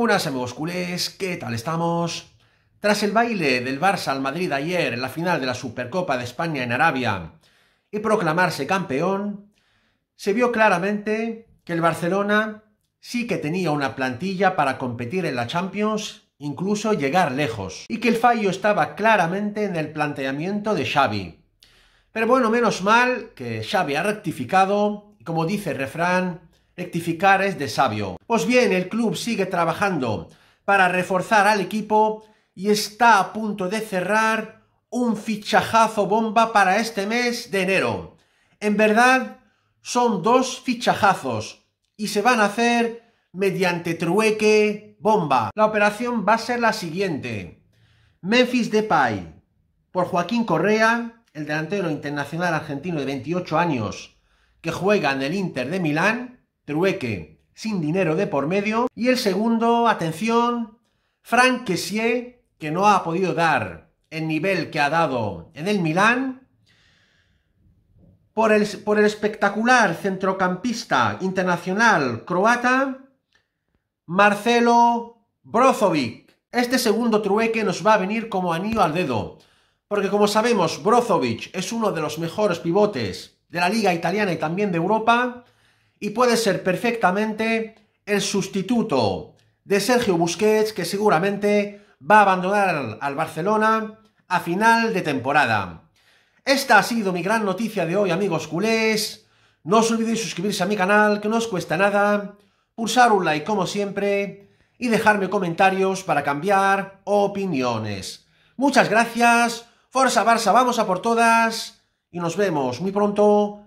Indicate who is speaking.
Speaker 1: Buenas amigos culés, ¿qué tal estamos? Tras el baile del Barça al Madrid ayer en la final de la Supercopa de España en Arabia y proclamarse campeón, se vio claramente que el Barcelona sí que tenía una plantilla para competir en la Champions, incluso llegar lejos, y que el fallo estaba claramente en el planteamiento de Xavi. Pero bueno, menos mal que Xavi ha rectificado, como dice el refrán, Rectificar es de sabio. Pues bien, el club sigue trabajando para reforzar al equipo y está a punto de cerrar un fichajazo bomba para este mes de enero. En verdad, son dos fichajazos y se van a hacer mediante trueque bomba. La operación va a ser la siguiente. Memphis Depay por Joaquín Correa, el delantero internacional argentino de 28 años que juega en el Inter de Milán, trueque sin dinero de por medio. Y el segundo, atención, Frank Kessier, que no ha podido dar el nivel que ha dado en el Milán. Por el, por el espectacular centrocampista internacional croata, Marcelo Brozovic. Este segundo trueque nos va a venir como anillo al dedo, porque como sabemos, Brozovic es uno de los mejores pivotes de la liga italiana y también de Europa, y puede ser perfectamente el sustituto de Sergio Busquets, que seguramente va a abandonar al Barcelona a final de temporada. Esta ha sido mi gran noticia de hoy, amigos culés. No os olvidéis suscribirse a mi canal, que no os cuesta nada, pulsar un like como siempre y dejarme comentarios para cambiar opiniones. Muchas gracias, Forza Barça, vamos a por todas y nos vemos muy pronto